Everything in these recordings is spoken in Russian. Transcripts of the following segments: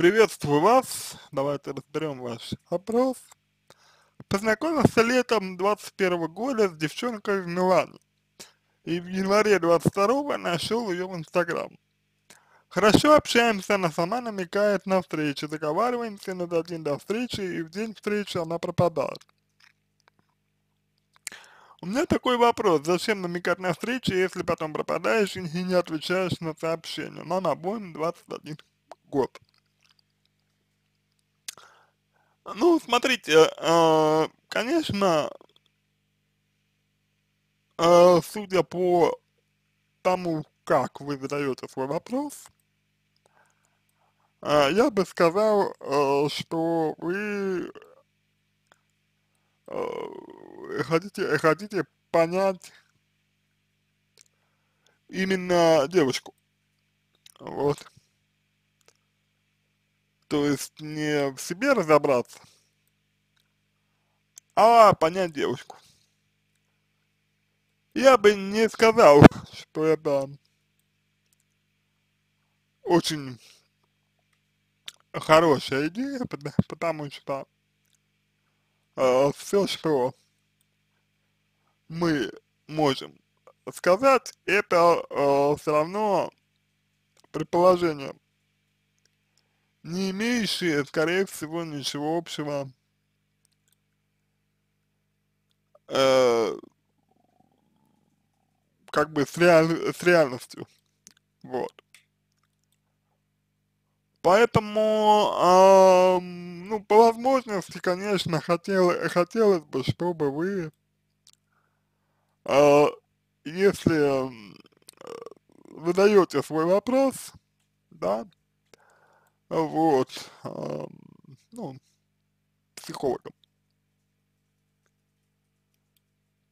Приветствую вас. Давайте разберем ваш опрос. Познакомился летом 21 года с девчонкой в Милане. И в январе 22 нашел ее в Инстаграм. Хорошо общаемся, она сама намекает на встречу, договариваемся на один до встречи, и в день встречи она пропадает. У меня такой вопрос, зачем намекать на встречу, если потом пропадаешь и не отвечаешь на сообщения? Нам обоим 21 год. Ну, смотрите, э, а, конечно, а, судя по тому, как вы задаете свой вопрос, а, я бы сказал, э, что вы э, хотите, хотите понять именно девочку. Вот. То есть не в себе разобраться, а понять девушку. Я бы не сказал, что это очень хорошая идея, потому что э, все, что мы можем сказать, это э, все равно предположение не имеющие, скорее всего, ничего общего э, как бы с, реаль, с реальностью. Вот. Поэтому, э, ну, по возможности, конечно, хотел, хотелось бы, чтобы вы, э, если вы э, задаете свой вопрос, да, вот, ну, психологом,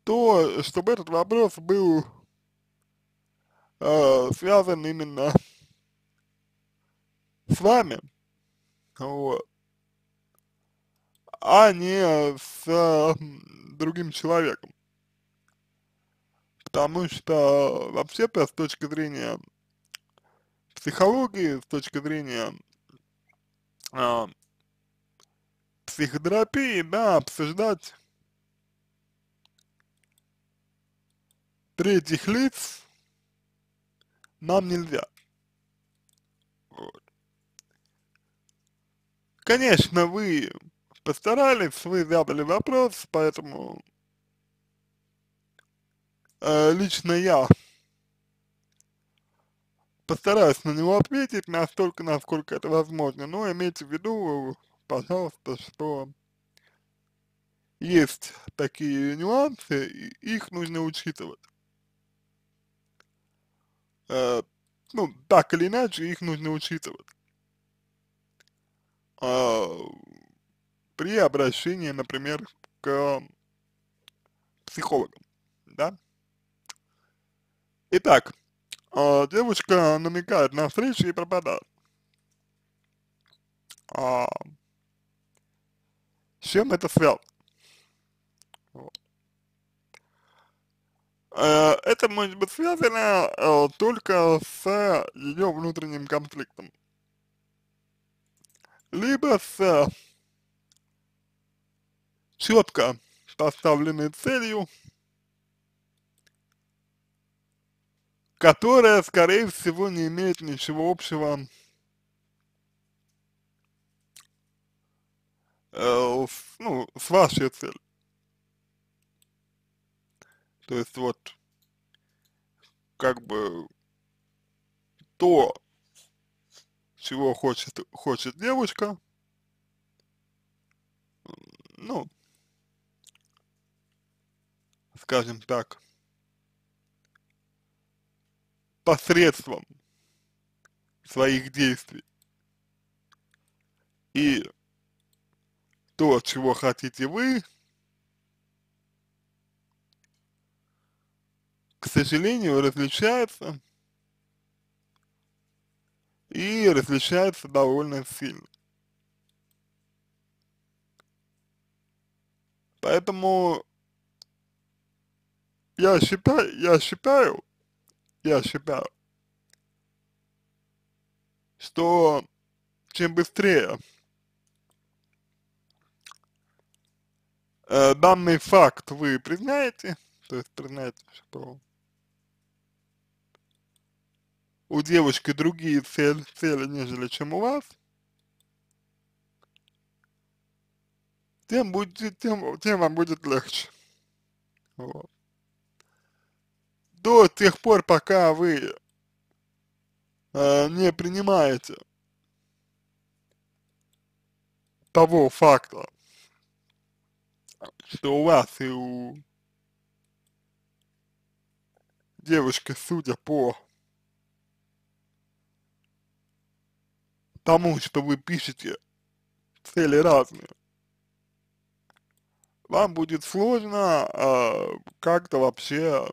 то чтобы этот вопрос был а, связан именно с вами, вот, а не с другим человеком. Потому что вообще-то с точки зрения психологии, с точки зрения а, психотерапии, да, обсуждать третьих лиц нам нельзя. Вот. Конечно, вы постарались, вы задали вопрос, поэтому э, лично я постараюсь на него ответить настолько, насколько это возможно, но имейте в виду, пожалуйста, что есть такие нюансы, и их нужно учитывать. Э, ну, так или иначе, их нужно учитывать. Э, при обращении, например, к психологам, да? Итак, э, девочка намекает на встречу и пропадает. А, с чем это связано? Э, это может быть связано э, только с ее внутренним конфликтом. Либо с четко поставленной целью которая, скорее всего, не имеет ничего общего э, с, ну, с вашей целью. То есть вот, как бы, то, чего хочет, хочет девочка, ну, скажем так, посредством своих действий. И то, чего хотите вы, к сожалению, различается и различается довольно сильно. Поэтому я считаю, я считаю, я считаю, что чем быстрее э, данный факт вы признаете, то есть признаете, что у девушки другие цели, цели, нежели чем у вас, тем, будет, тем, тем вам будет легче. Вот до тех пор, пока вы э, не принимаете того факта, что у вас и у девушки, судя по тому, что вы пишете, цели разные, вам будет сложно э, как-то вообще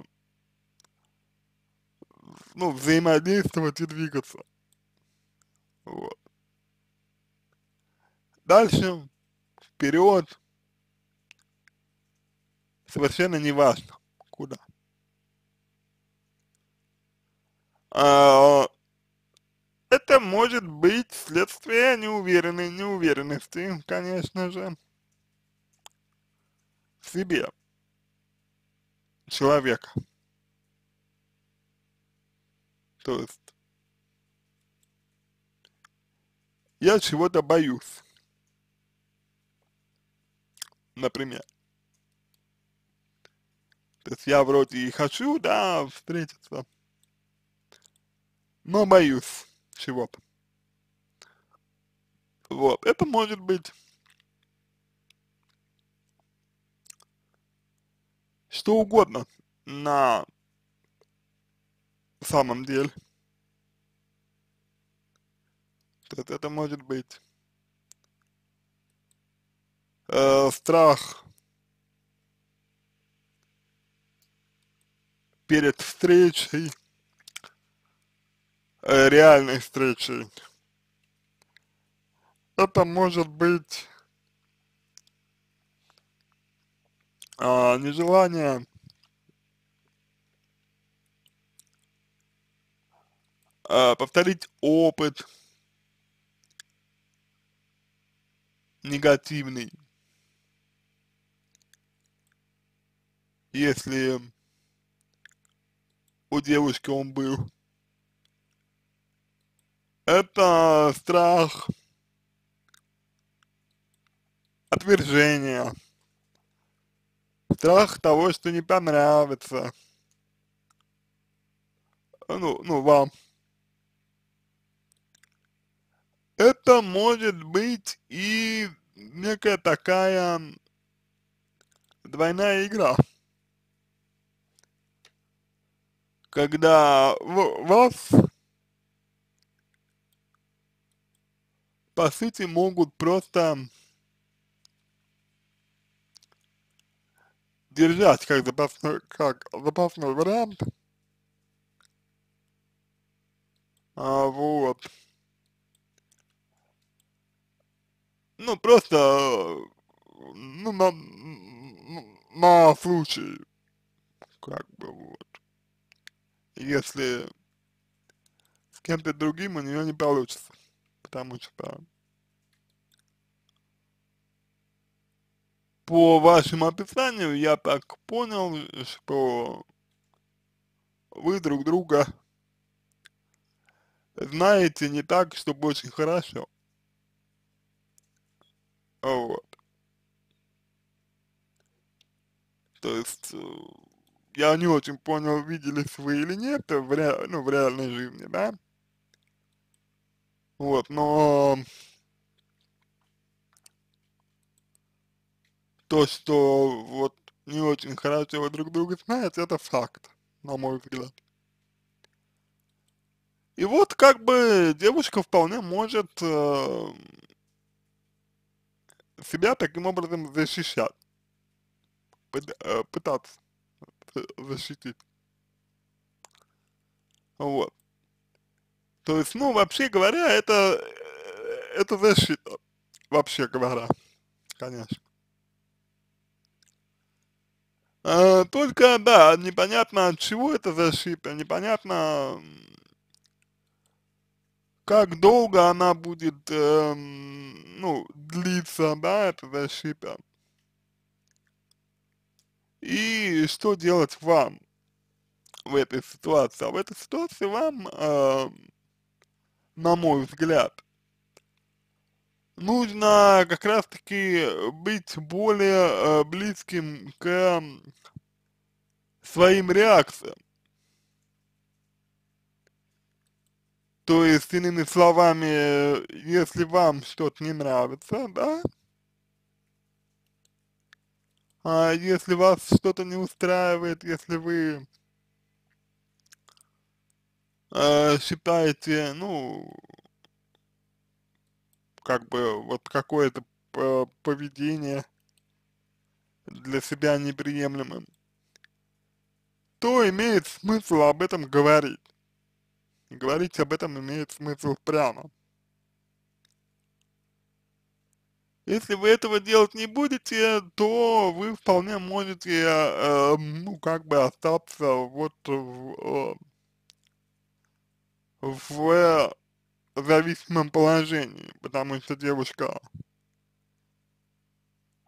ну, взаимодействовать и двигаться. Вот. Дальше, вперед, совершенно не важно, куда. А, это может быть следствие неуверенной неуверенности, конечно же, в себе человека. То есть, я чего-то боюсь. Например. То есть я вроде и хочу, да, встретиться, но боюсь чего-то. Вот, это может быть что угодно на самом деле. То есть это может быть э, страх перед встречей, э, реальной встречей. Это может быть э, нежелание А, повторить опыт негативный. Если у девушки он был. Это страх отвержения, страх того, что не понравится, ну, ну, вам. это может быть и некая такая двойная игра. Когда вас, по сути, могут просто держать как запасной, как запасной вариант. А, вот. Ну, просто, ну, на, на случай, как бы, вот. Если с кем-то другим у нее не получится, потому что по вашему описанию я так понял, что вы друг друга знаете не так, чтобы очень хорошо. Вот. То есть, э, я не очень понял, виделись вы или нет в, ре, ну, в реальной жизни, да? Вот, но то, что вот не очень хорошо вы друг друга знаете, это факт, на мой взгляд. И вот как бы девушка вполне может э, себя таким образом защищать, э, пытаться защитить. Вот. То есть, ну, вообще говоря, это, э, это защита, вообще говоря, конечно. Э, только, да, непонятно, от чего это защита, непонятно, как долго она будет, э, ну, длиться, да, эта защита. И что делать вам в этой ситуации? А в этой ситуации вам, э, на мой взгляд, нужно как раз-таки быть более э, близким к своим реакциям. То есть, иными словами, если вам что-то не нравится, да, а если вас что-то не устраивает, если вы э, считаете, ну, как бы вот какое-то э, поведение для себя неприемлемым, то имеет смысл об этом говорить. Говорить об этом имеет смысл прямо. Если вы этого делать не будете, то вы вполне можете, э, эм, ну, как бы остаться вот в, э, в зависимом положении, потому что девушка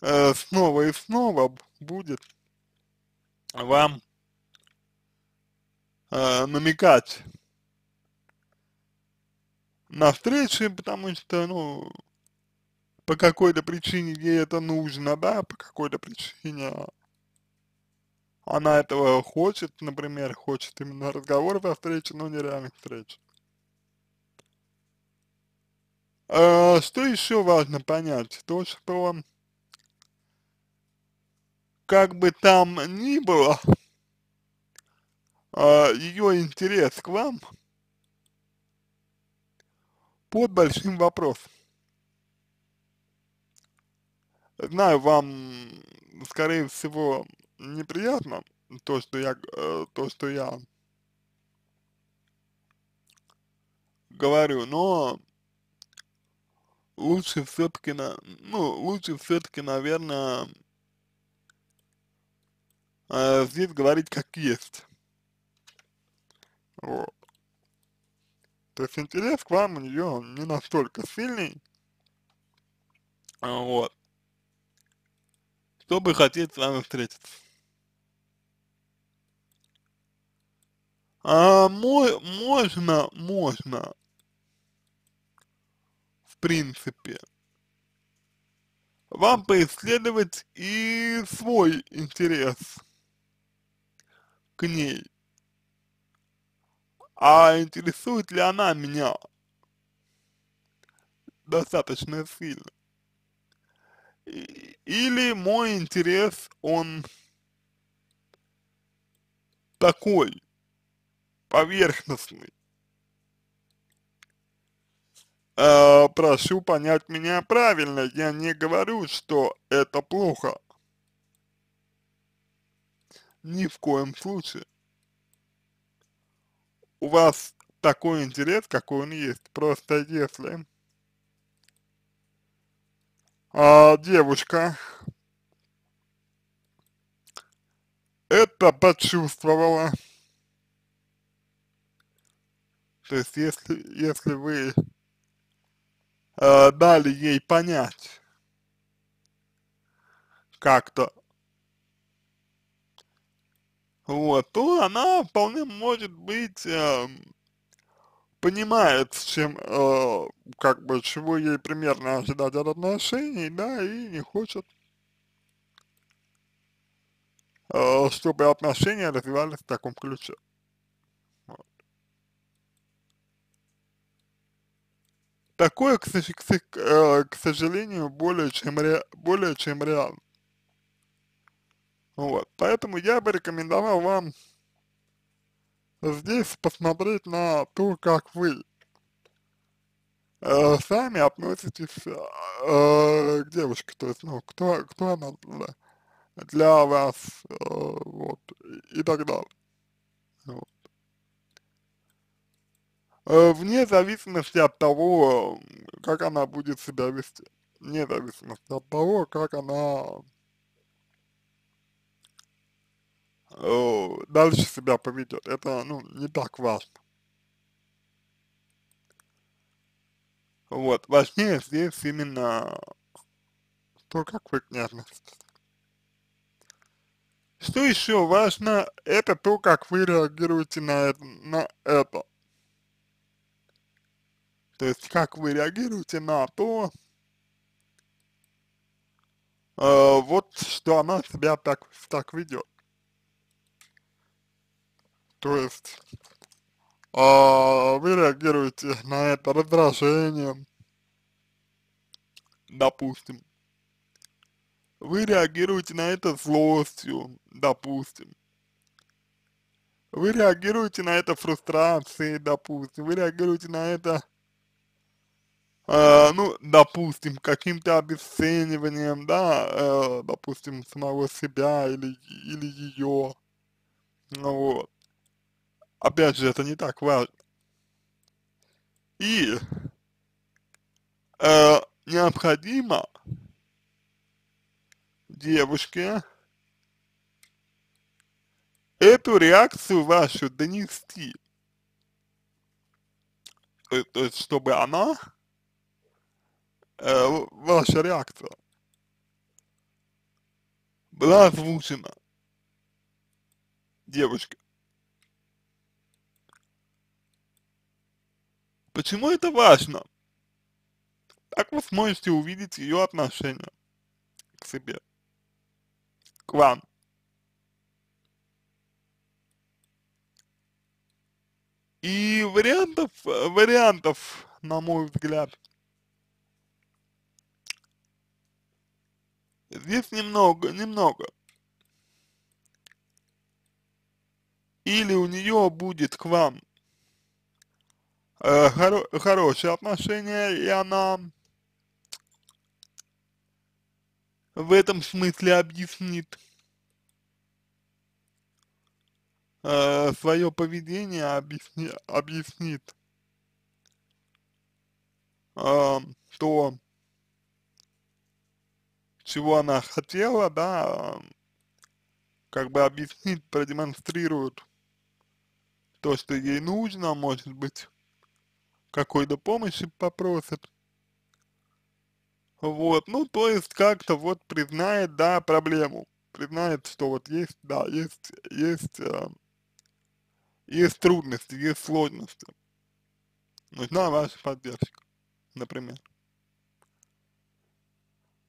э, снова и снова будет вам э, намекать на встрече, потому что, ну, по какой-то причине ей это нужно, да, по какой-то причине она этого хочет, например, хочет именно разговоров о встрече, но не реальных встреч. А, что еще важно понять? То, что как бы там ни было, а, ее интерес к вам – под большим вопросом. Знаю, вам, скорее всего, неприятно то, что я, э, то, что я говорю, но лучше все-таки, на, ну, лучше все-таки, наверное, э, здесь говорить как есть. Вот. То есть интерес к вам у нее не настолько сильный, вот, чтобы хотеть с вами встретиться. А, мой, можно, можно, в принципе, вам поисследовать и свой интерес к ней. А интересует ли она меня достаточно сильно? Или мой интерес, он такой, поверхностный? Э, прошу понять меня правильно, я не говорю, что это плохо. Ни в коем случае у вас такой интерес, какой он есть. Просто если а, девушка это почувствовала, то есть если, если вы э, дали ей понять как-то вот, то она вполне может быть э, понимает, чем, э, как бы, чего ей примерно ожидать от отношений, да, и не хочет, э, чтобы отношения развивались в таком ключе. Такое, к, э, к сожалению, более чем, ре, более чем реально. Вот, поэтому я бы рекомендовал вам здесь посмотреть на то, как вы э, сами относитесь э, э к девушке, то есть, ну, кто, кто она для, для вас, э, вот, и так далее. Вот. Э, вне зависимости от того, как она будет себя вести, вне зависимости от того, как она дальше себя поведет. Это, ну, не так важно. Вот, важнее здесь именно то, как вы к ней относитесь. Что еще важно, это то, как вы реагируете на это, на это. То есть, как вы реагируете на то, э, вот что она себя так, так ведет. То есть а, вы реагируете на это раздражение, допустим. Вы реагируете на это злостью, допустим. Вы реагируете на это фрустрацией, допустим. Вы реагируете на это, э, ну, допустим, каким-то обесцениванием, да, э, допустим, самого себя или, или ее. Вот опять же, это не так важно. И э, необходимо девушке эту реакцию вашу донести, то, есть, чтобы она, э, ваша реакция, была озвучена девушке. Почему это важно? Так вы сможете увидеть ее отношение к себе, к вам. И вариантов, вариантов, на мой взгляд, здесь немного, немного. Или у нее будет к вам э, хоро хорошие отношения, и она в этом смысле объяснит э, свое поведение, объясни, объяснит, э, то, чего она хотела, да, как бы объяснит, продемонстрирует то, что ей нужно, может быть, какой-то помощи попросит. Вот, ну то есть как-то вот признает, да, проблему, признает, что вот есть, да, есть, есть, э, есть трудности, есть сложности. Нужна ваша поддержка, например.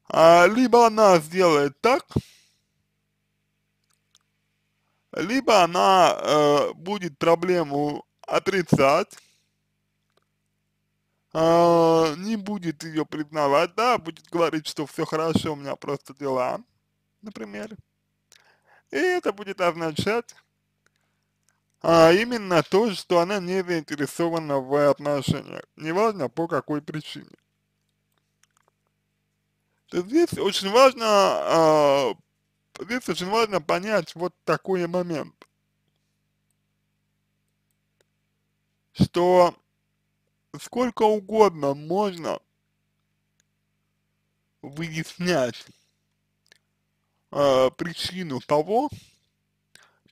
А, либо она сделает так, либо она э, будет проблему отрицать, а, не будет ее признавать, да, будет говорить, что все хорошо, у меня просто дела, например. И это будет означать а, именно то, что она не заинтересована в отношениях, неважно по какой причине. То здесь очень важно, а, здесь очень важно понять вот такой момент, что сколько угодно можно выяснять э, причину того,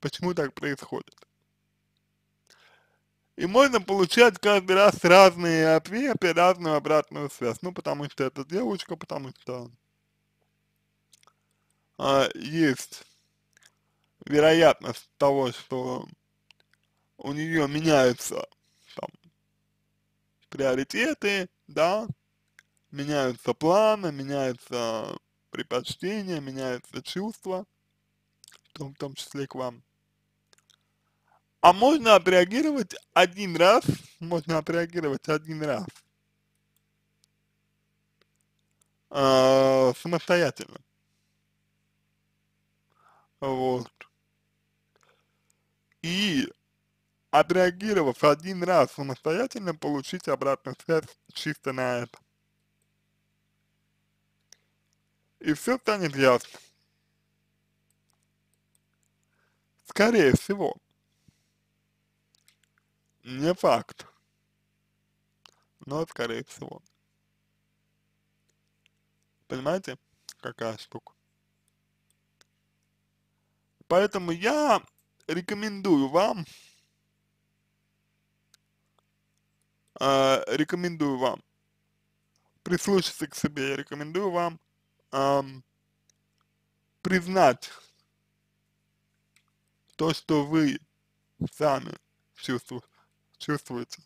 почему так происходит. И можно получать каждый раз разные ответы, разную обратную связь. Ну, потому что это девочка, потому что э, есть вероятность того, что у нее меняется приоритеты, да, меняются планы, меняются предпочтения, меняются чувства, в том числе к вам. А можно отреагировать один раз, можно отреагировать один раз э, самостоятельно. Вот. И отреагировав один раз самостоятельно, получить обратную связь чисто на это. И все станет ясно. Скорее всего. Не факт. Но скорее всего. Понимаете, какая штука? Поэтому я рекомендую вам э, рекомендую вам прислушаться к себе, я рекомендую вам э, признать то, что вы сами чувству, чувствуете.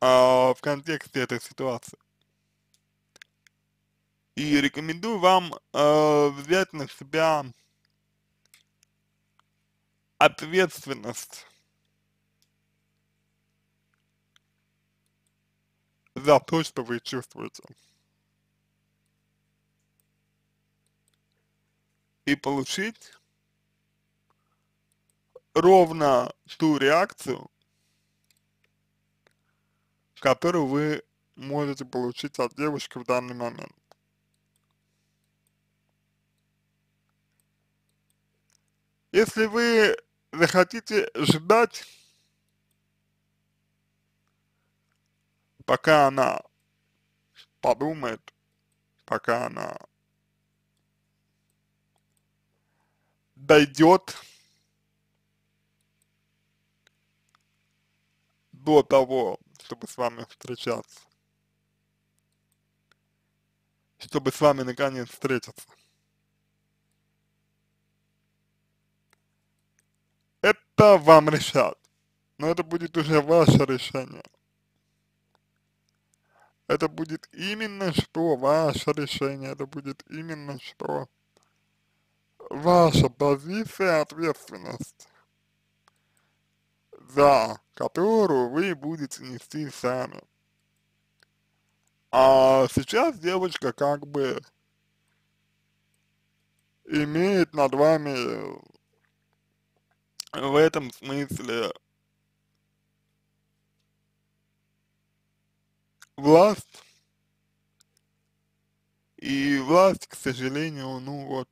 А, в контексте этой ситуации. И рекомендую вам э, взять на себя ответственность за то, что вы чувствуете. И получить ровно ту реакцию, которую вы можете получить от девушки в данный момент. Если вы захотите ждать пока она подумает, пока она дойдет до того, чтобы с вами встречаться, чтобы с вами наконец встретиться. Это вам решат, но это будет уже ваше решение это будет именно что ваше решение, это будет именно что ваша позиция ответственность, за которую вы будете нести сами. А сейчас девочка как бы имеет над вами в этом смысле власть. И власть, к сожалению, ну вот,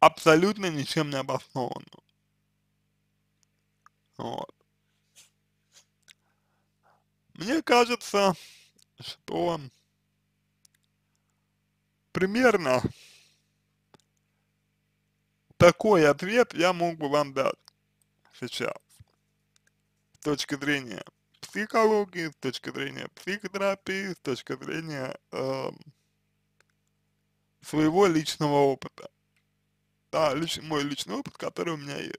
абсолютно ничем не обоснованную. Вот. Мне кажется, что примерно такой ответ я мог бы вам дать сейчас с точки зрения психологии, с точки зрения психотерапии, с точки зрения э, своего личного опыта. Да, лич, мой личный опыт, который у меня есть.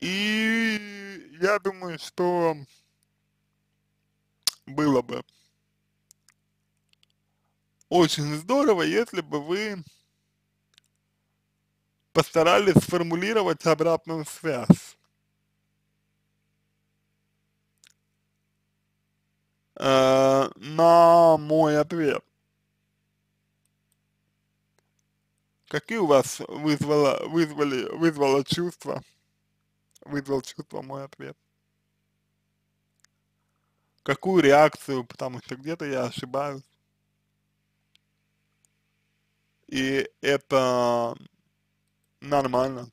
И я думаю, что было бы очень здорово, если бы вы постарались сформулировать обратную связь э, на мой ответ. Какие у вас вызвало, вызвали, вызвало чувство Вызвал чувство мой ответ. Какую реакцию, потому что где-то я ошибаюсь. И это нормально.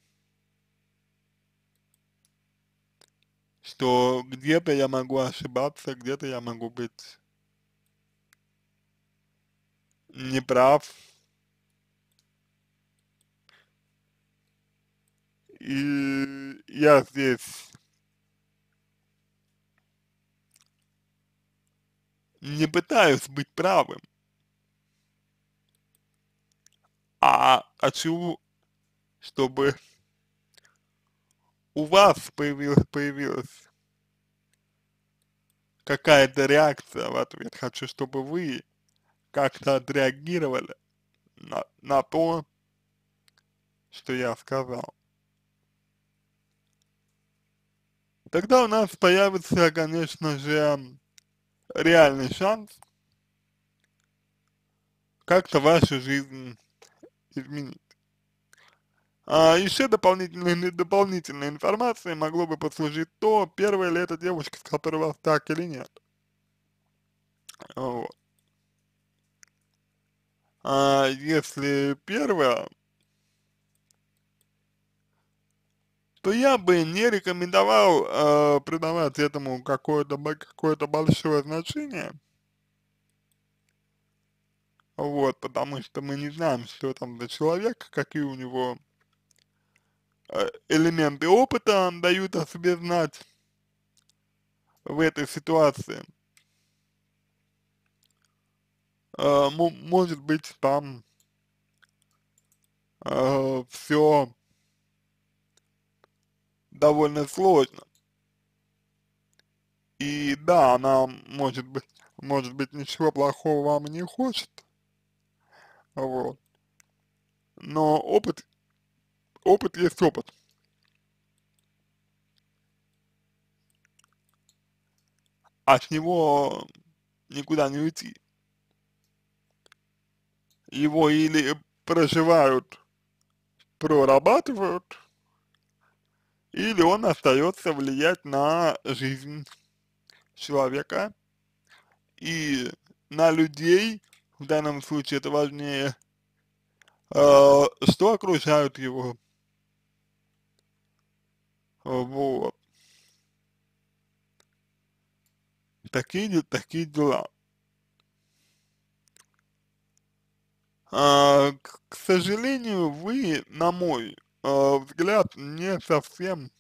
что где-то я могу ошибаться, где-то я могу быть неправ. И я здесь не пытаюсь быть правым, а хочу, чтобы у вас появилось, появилось какая-то реакция в ответ. Хочу, чтобы вы как-то отреагировали на, на то, что я сказал. Тогда у нас появится, конечно же, реальный шанс как-то вашу жизнь изменить. А еще дополнительной, дополнительной информации могло бы послужить то, первая ли эта девушка, с которой вас так или нет. Вот. А если первая, то я бы не рекомендовал э, придавать этому какое-то какое большое значение. Вот, потому что мы не знаем, что там за человек, какие у него Э, элементы опыта дают о себе знать в этой ситуации. Э, может быть, там э, все довольно сложно. И да, она может быть, может быть ничего плохого вам не хочет, вот. Но опыт опыт есть опыт. а с него никуда не уйти. Его или проживают, прорабатывают, или он остается влиять на жизнь человека и на людей, в данном случае это важнее, э, что окружают его, вот. Такие, такие дела. А, к сожалению, вы, на мой а, взгляд, не совсем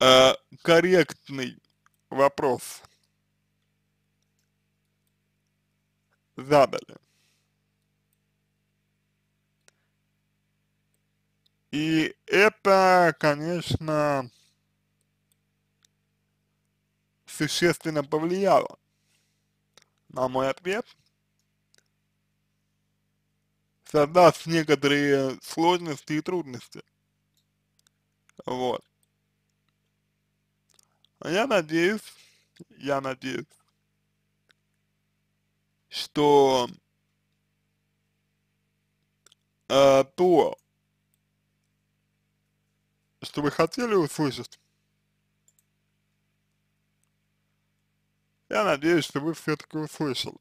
а, корректный вопрос задали. И это, конечно, существенно повлияло на мой ответ, создаст некоторые сложности и трудности. Вот. А я надеюсь, я надеюсь, что э, то, что вы хотели услышать. Я надеюсь, что вы все-таки услышали.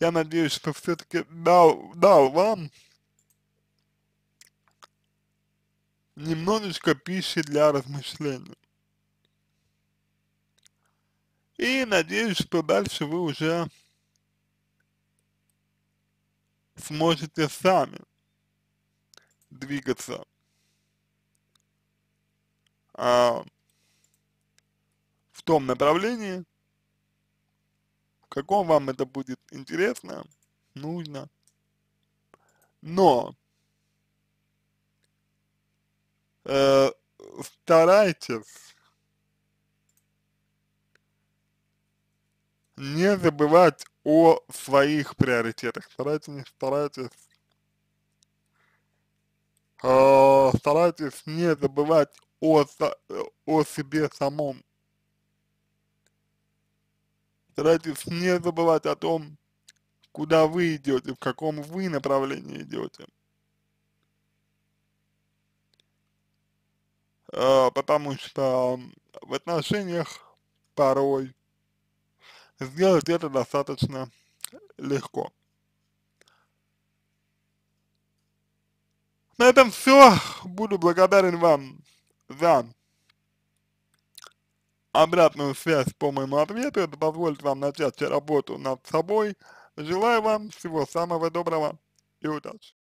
Я надеюсь, что все-таки дал, дал вам немножечко пищи для размышлений. И надеюсь, что дальше вы уже сможете сами двигаться а, в том направлении, в каком вам это будет интересно, нужно. Но э, старайтесь не забывать о своих приоритетах. Старайтесь, старайтесь, э, старайтесь не забывать о, о себе самом. Старайтесь не забывать о том, куда вы идете, в каком вы направлении идете. Э, потому что в отношениях порой Сделать это достаточно легко. На этом все. Буду благодарен вам за обратную связь по моему ответу. Это позволит вам начать работу над собой. Желаю вам всего самого доброго и удачи.